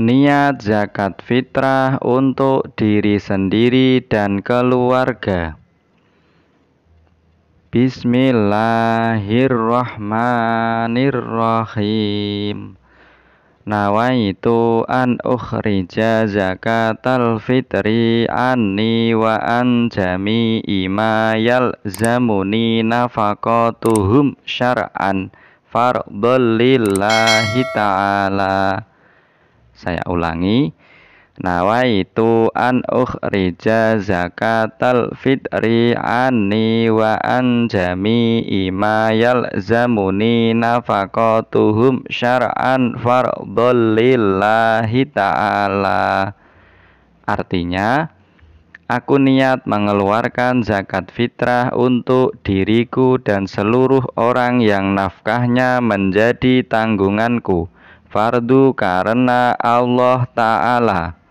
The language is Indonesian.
Niat zakat fitrah untuk diri sendiri dan keluarga. Bismillahirrahmanirrahim. Nawaitu an ukhrija zakatal fitri anni wa an jami'i ma yalzamuni nafaqatuhum syar'an fardlillahi ta'ala saya ulangi nawaitu an ukhrija zakatal fitri anni wa an jami'i ma yalzamuni nafaqatuhum syar'an fardlillahi ta'ala artinya Aku niat mengeluarkan zakat fitrah untuk diriku dan seluruh orang yang nafkahnya menjadi tanggunganku. Fardu karena Allah Ta'ala.